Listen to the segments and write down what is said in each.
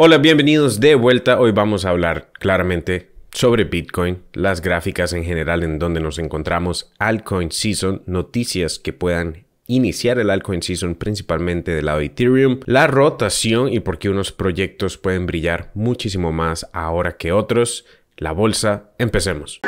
Hola, bienvenidos de vuelta. Hoy vamos a hablar claramente sobre Bitcoin, las gráficas en general en donde nos encontramos, altcoin season, noticias que puedan iniciar el altcoin season principalmente del lado de Ethereum, la rotación y por qué unos proyectos pueden brillar muchísimo más ahora que otros, la bolsa, empecemos.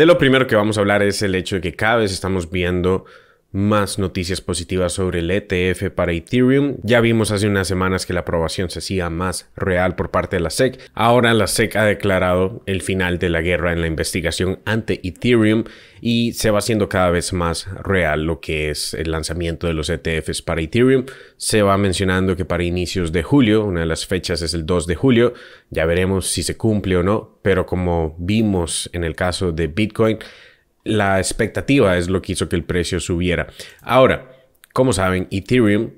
De lo primero que vamos a hablar es el hecho de que cada vez estamos viendo más noticias positivas sobre el ETF para Ethereum. Ya vimos hace unas semanas que la aprobación se hacía más real por parte de la SEC. Ahora la SEC ha declarado el final de la guerra en la investigación ante Ethereum y se va haciendo cada vez más real lo que es el lanzamiento de los ETFs para Ethereum. Se va mencionando que para inicios de julio, una de las fechas es el 2 de julio, ya veremos si se cumple o no, pero como vimos en el caso de Bitcoin, la expectativa es lo que hizo que el precio subiera. Ahora, como saben, Ethereum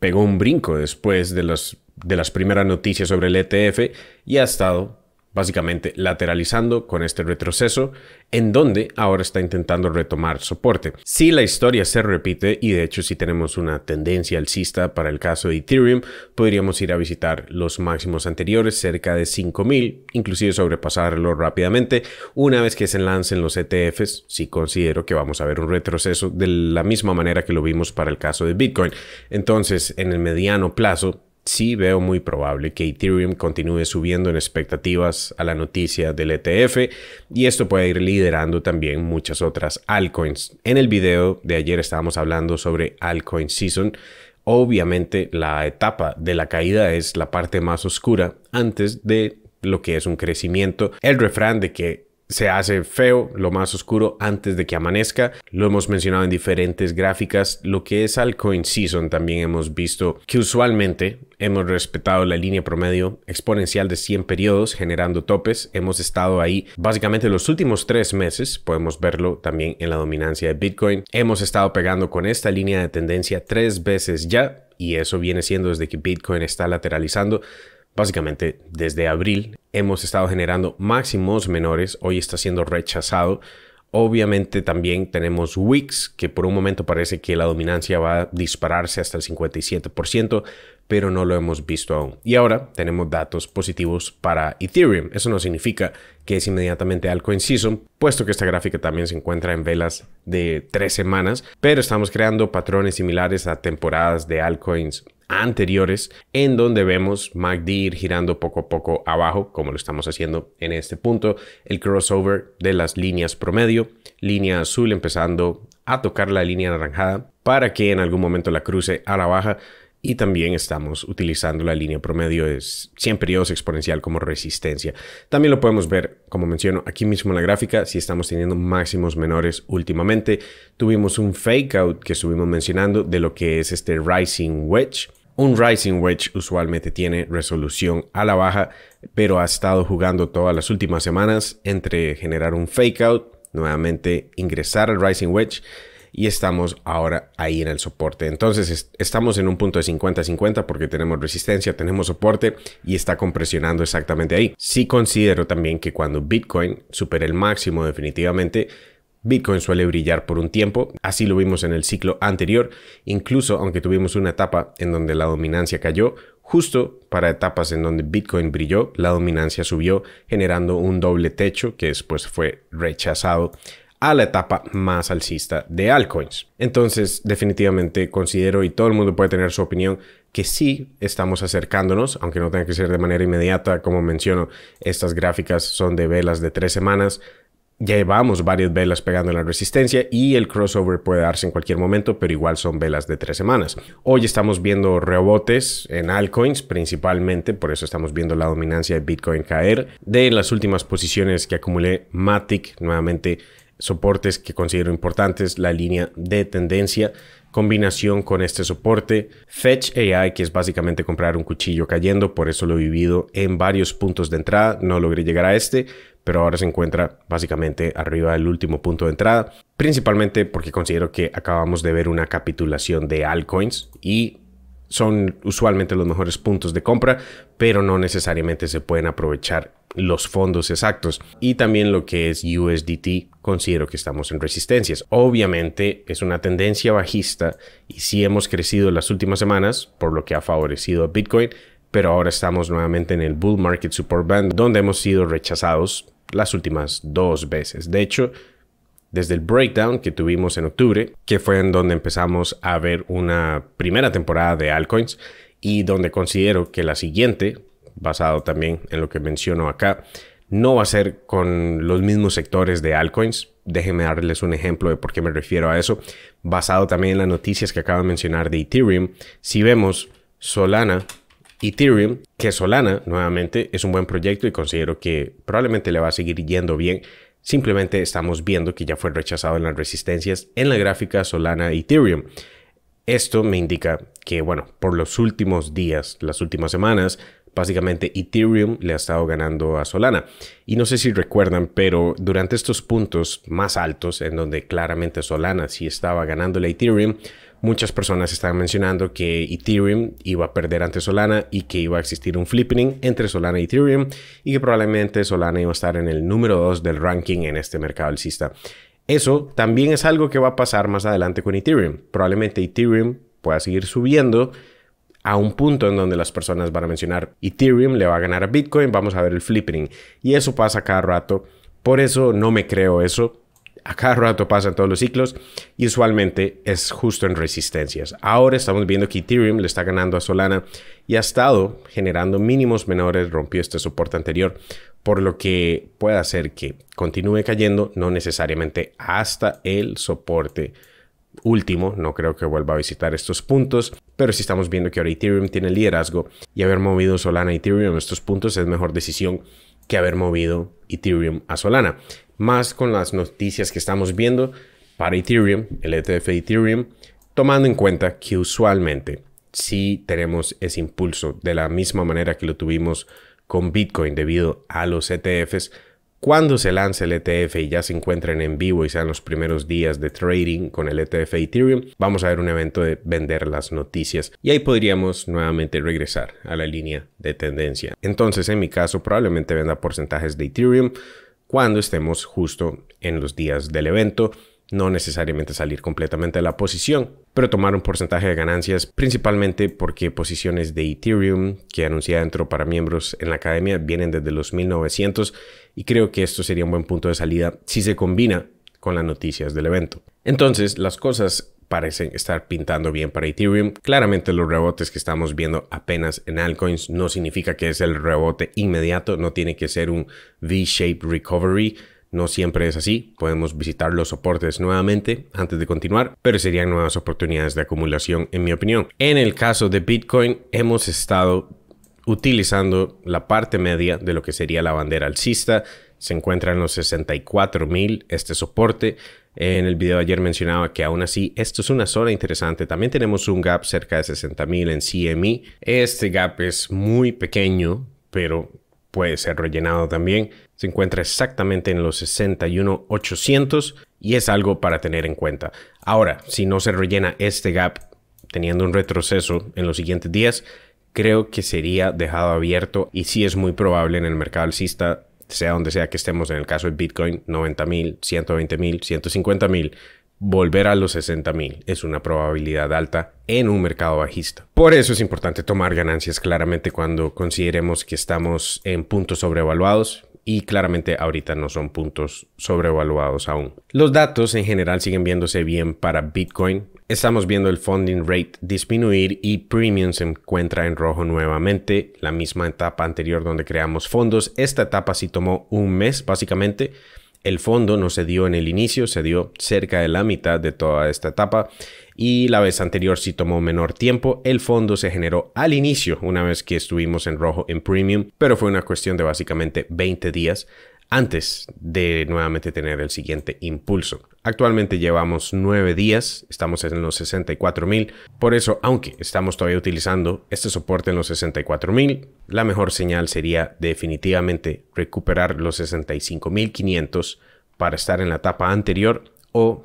pegó un brinco después de, las de las primeras noticias sobre el ETF y ha estado básicamente lateralizando con este retroceso, en donde ahora está intentando retomar soporte. Si la historia se repite, y de hecho si tenemos una tendencia alcista para el caso de Ethereum, podríamos ir a visitar los máximos anteriores, cerca de 5000, inclusive sobrepasarlo rápidamente. Una vez que se lancen los ETFs, Si considero que vamos a ver un retroceso de la misma manera que lo vimos para el caso de Bitcoin. Entonces, en el mediano plazo, sí veo muy probable que Ethereum continúe subiendo en expectativas a la noticia del ETF y esto puede ir liderando también muchas otras altcoins. En el video de ayer estábamos hablando sobre altcoin season. Obviamente la etapa de la caída es la parte más oscura antes de lo que es un crecimiento. El refrán de que se hace feo, lo más oscuro antes de que amanezca. Lo hemos mencionado en diferentes gráficas. Lo que es Coin season también hemos visto que usualmente hemos respetado la línea promedio exponencial de 100 periodos generando topes. Hemos estado ahí básicamente los últimos tres meses. Podemos verlo también en la dominancia de Bitcoin. Hemos estado pegando con esta línea de tendencia tres veces ya y eso viene siendo desde que Bitcoin está lateralizando Básicamente, desde abril hemos estado generando máximos menores, hoy está siendo rechazado. Obviamente también tenemos Wix, que por un momento parece que la dominancia va a dispararse hasta el 57%, pero no lo hemos visto aún. Y ahora tenemos datos positivos para Ethereum. Eso no significa que es inmediatamente altcoin season, puesto que esta gráfica también se encuentra en velas de tres semanas, pero estamos creando patrones similares a temporadas de altcoins anteriores en donde vemos MACD ir girando poco a poco abajo como lo estamos haciendo en este punto el crossover de las líneas promedio línea azul empezando a tocar la línea anaranjada para que en algún momento la cruce a la baja y también estamos utilizando la línea promedio es 100 periodos exponencial como resistencia. También lo podemos ver, como menciono, aquí mismo en la gráfica, si estamos teniendo máximos menores últimamente. Tuvimos un fake out que estuvimos mencionando de lo que es este rising wedge. Un Rising Wedge usualmente tiene resolución a la baja, pero ha estado jugando todas las últimas semanas entre generar un fake out, nuevamente ingresar al Rising Wedge y estamos ahora ahí en el soporte. Entonces estamos en un punto de 50-50 porque tenemos resistencia, tenemos soporte y está compresionando exactamente ahí. Sí considero también que cuando Bitcoin supera el máximo definitivamente, Bitcoin suele brillar por un tiempo, así lo vimos en el ciclo anterior, incluso aunque tuvimos una etapa en donde la dominancia cayó, justo para etapas en donde Bitcoin brilló, la dominancia subió generando un doble techo que después fue rechazado a la etapa más alcista de altcoins. Entonces, definitivamente considero, y todo el mundo puede tener su opinión, que sí estamos acercándonos, aunque no tenga que ser de manera inmediata, como menciono, estas gráficas son de velas de tres semanas, ya llevamos varias velas pegando la resistencia y el crossover puede darse en cualquier momento, pero igual son velas de tres semanas. Hoy estamos viendo rebotes en altcoins principalmente, por eso estamos viendo la dominancia de Bitcoin caer. De las últimas posiciones que acumulé, Matic nuevamente soportes que considero importantes, la línea de tendencia, combinación con este soporte, Fetch AI, que es básicamente comprar un cuchillo cayendo, por eso lo he vivido en varios puntos de entrada, no logré llegar a este, pero ahora se encuentra básicamente arriba del último punto de entrada, principalmente porque considero que acabamos de ver una capitulación de altcoins y son usualmente los mejores puntos de compra, pero no necesariamente se pueden aprovechar los fondos exactos y también lo que es USDT considero que estamos en resistencias. Obviamente es una tendencia bajista y si hemos crecido en las últimas semanas, por lo que ha favorecido a Bitcoin, pero ahora estamos nuevamente en el bull market support band donde hemos sido rechazados las últimas dos veces. De hecho, desde el breakdown que tuvimos en octubre, que fue en donde empezamos a ver una primera temporada de altcoins y donde considero que la siguiente basado también en lo que menciono acá. No va a ser con los mismos sectores de altcoins. Déjenme darles un ejemplo de por qué me refiero a eso. Basado también en las noticias que acabo de mencionar de Ethereum, si vemos Solana, Ethereum, que Solana nuevamente es un buen proyecto y considero que probablemente le va a seguir yendo bien. Simplemente estamos viendo que ya fue rechazado en las resistencias en la gráfica Solana Ethereum. Esto me indica que, bueno, por los últimos días, las últimas semanas, básicamente Ethereum le ha estado ganando a Solana. Y no sé si recuerdan, pero durante estos puntos más altos, en donde claramente Solana sí estaba ganando a Ethereum, muchas personas estaban mencionando que Ethereum iba a perder ante Solana y que iba a existir un flipping entre Solana y Ethereum y que probablemente Solana iba a estar en el número 2 del ranking en este mercado alcista. Eso también es algo que va a pasar más adelante con Ethereum. Probablemente Ethereum pueda seguir subiendo, a un punto en donde las personas van a mencionar Ethereum le va a ganar a Bitcoin, vamos a ver el flipping. Y eso pasa cada rato. Por eso no me creo eso. A cada rato pasa en todos los ciclos y usualmente es justo en resistencias. Ahora estamos viendo que Ethereum le está ganando a Solana y ha estado generando mínimos menores, rompió este soporte anterior, por lo que puede hacer que continúe cayendo, no necesariamente hasta el soporte último, no creo que vuelva a visitar estos puntos, pero si estamos viendo que ahora Ethereum tiene liderazgo y haber movido Solana a Ethereum en estos puntos es mejor decisión que haber movido Ethereum a Solana. Más con las noticias que estamos viendo para Ethereum, el ETF de Ethereum, tomando en cuenta que usualmente si tenemos ese impulso de la misma manera que lo tuvimos con Bitcoin debido a los ETFs, cuando se lance el ETF y ya se encuentren en vivo y sean los primeros días de trading con el ETF Ethereum, vamos a ver un evento de vender las noticias y ahí podríamos nuevamente regresar a la línea de tendencia. Entonces, en mi caso, probablemente venda porcentajes de Ethereum cuando estemos justo en los días del evento no necesariamente salir completamente de la posición, pero tomar un porcentaje de ganancias, principalmente porque posiciones de Ethereum que anuncié dentro para miembros en la academia vienen desde los 1900 y creo que esto sería un buen punto de salida si se combina con las noticias del evento. Entonces, las cosas parecen estar pintando bien para Ethereum. Claramente los rebotes que estamos viendo apenas en altcoins no significa que es el rebote inmediato, no tiene que ser un V-shaped recovery. No siempre es así, podemos visitar los soportes nuevamente antes de continuar, pero serían nuevas oportunidades de acumulación en mi opinión. En el caso de Bitcoin hemos estado utilizando la parte media de lo que sería la bandera alcista. Se encuentra en los $64,000 este soporte. En el video de ayer mencionaba que aún así esto es una zona interesante. También tenemos un gap cerca de $60,000 en CME. Este gap es muy pequeño, pero puede ser rellenado también. Se encuentra exactamente en los 61,800 y es algo para tener en cuenta. Ahora, si no se rellena este gap teniendo un retroceso en los siguientes días, creo que sería dejado abierto y sí es muy probable en el mercado alcista, sea donde sea que estemos, en el caso de Bitcoin, 90 mil, 120 mil, 150 mil, volver a los 60 mil es una probabilidad alta en un mercado bajista. Por eso es importante tomar ganancias claramente cuando consideremos que estamos en puntos sobrevaluados y claramente ahorita no son puntos sobrevaluados aún. Los datos en general siguen viéndose bien para Bitcoin. Estamos viendo el funding rate disminuir y Premium se encuentra en rojo nuevamente, la misma etapa anterior donde creamos fondos. Esta etapa sí tomó un mes básicamente. El fondo no se dio en el inicio, se dio cerca de la mitad de toda esta etapa y la vez anterior sí tomó menor tiempo. El fondo se generó al inicio una vez que estuvimos en rojo en premium, pero fue una cuestión de básicamente 20 días antes de nuevamente tener el siguiente impulso. Actualmente llevamos 9 días, estamos en los 64.000, por eso aunque estamos todavía utilizando este soporte en los 64.000, la mejor señal sería definitivamente recuperar los 65.500 para estar en la etapa anterior o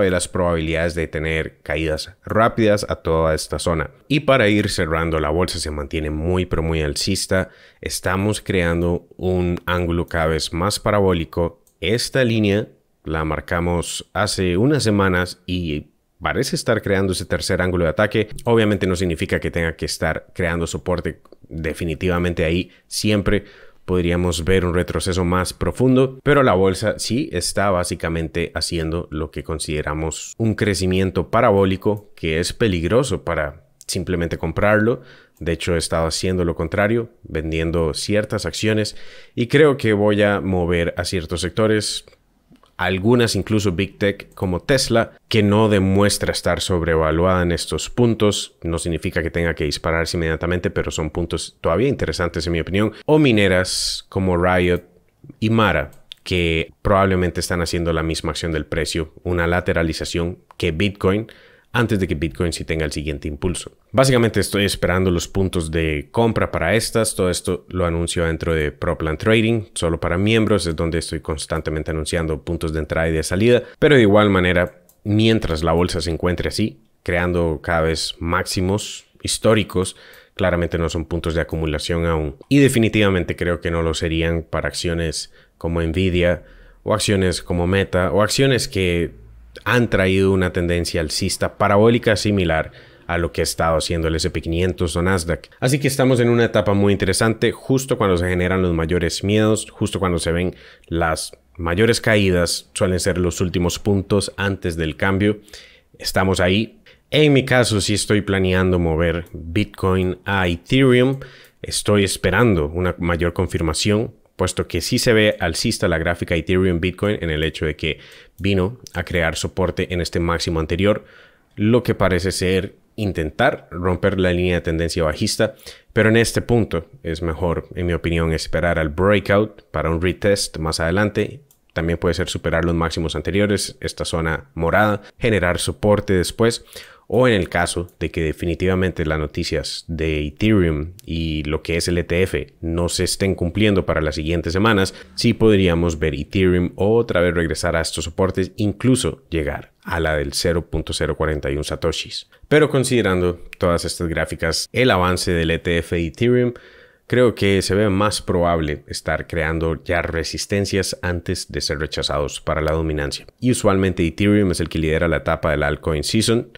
de las probabilidades de tener caídas rápidas a toda esta zona. Y para ir cerrando, la bolsa se mantiene muy pero muy alcista. Estamos creando un ángulo cada vez más parabólico. Esta línea la marcamos hace unas semanas y parece estar creando ese tercer ángulo de ataque. Obviamente no significa que tenga que estar creando soporte definitivamente ahí siempre, podríamos ver un retroceso más profundo, pero la bolsa sí está básicamente haciendo lo que consideramos un crecimiento parabólico que es peligroso para simplemente comprarlo. De hecho, he estado haciendo lo contrario, vendiendo ciertas acciones y creo que voy a mover a ciertos sectores algunas incluso Big Tech como Tesla, que no demuestra estar sobrevaluada en estos puntos. No significa que tenga que dispararse inmediatamente, pero son puntos todavía interesantes en mi opinión. O mineras como Riot y Mara, que probablemente están haciendo la misma acción del precio, una lateralización que Bitcoin antes de que Bitcoin sí tenga el siguiente impulso. Básicamente estoy esperando los puntos de compra para estas. Todo esto lo anuncio dentro de Proplan Trading. Solo para miembros es donde estoy constantemente anunciando puntos de entrada y de salida. Pero de igual manera, mientras la bolsa se encuentre así, creando cada vez máximos históricos, claramente no son puntos de acumulación aún. Y definitivamente creo que no lo serían para acciones como Nvidia o acciones como Meta o acciones que han traído una tendencia alcista parabólica similar a lo que ha estado haciendo el SP500 o Nasdaq. Así que estamos en una etapa muy interesante, justo cuando se generan los mayores miedos, justo cuando se ven las mayores caídas, suelen ser los últimos puntos antes del cambio. Estamos ahí. En mi caso, si estoy planeando mover Bitcoin a Ethereum, estoy esperando una mayor confirmación puesto que sí se ve alcista la gráfica Ethereum Bitcoin en el hecho de que vino a crear soporte en este máximo anterior, lo que parece ser intentar romper la línea de tendencia bajista, pero en este punto es mejor, en mi opinión, esperar al breakout para un retest más adelante. También puede ser superar los máximos anteriores, esta zona morada, generar soporte después o en el caso de que definitivamente las noticias de Ethereum y lo que es el ETF no se estén cumpliendo para las siguientes semanas, sí podríamos ver Ethereum otra vez regresar a estos soportes, incluso llegar a la del 0.041 satoshis. Pero considerando todas estas gráficas, el avance del ETF Ethereum, creo que se ve más probable estar creando ya resistencias antes de ser rechazados para la dominancia. Y usualmente Ethereum es el que lidera la etapa de la altcoin season,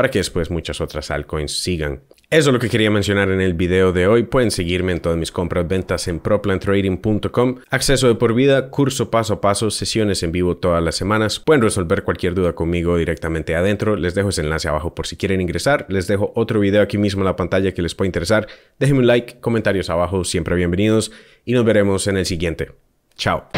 para que después muchas otras altcoins sigan. Eso es lo que quería mencionar en el video de hoy. Pueden seguirme en todas mis compras, ventas en proplantrading.com, acceso de por vida, curso paso a paso, sesiones en vivo todas las semanas. Pueden resolver cualquier duda conmigo directamente adentro. Les dejo ese enlace abajo por si quieren ingresar. Les dejo otro video aquí mismo en la pantalla que les puede interesar. Déjenme un like, comentarios abajo, siempre bienvenidos y nos veremos en el siguiente. Chao.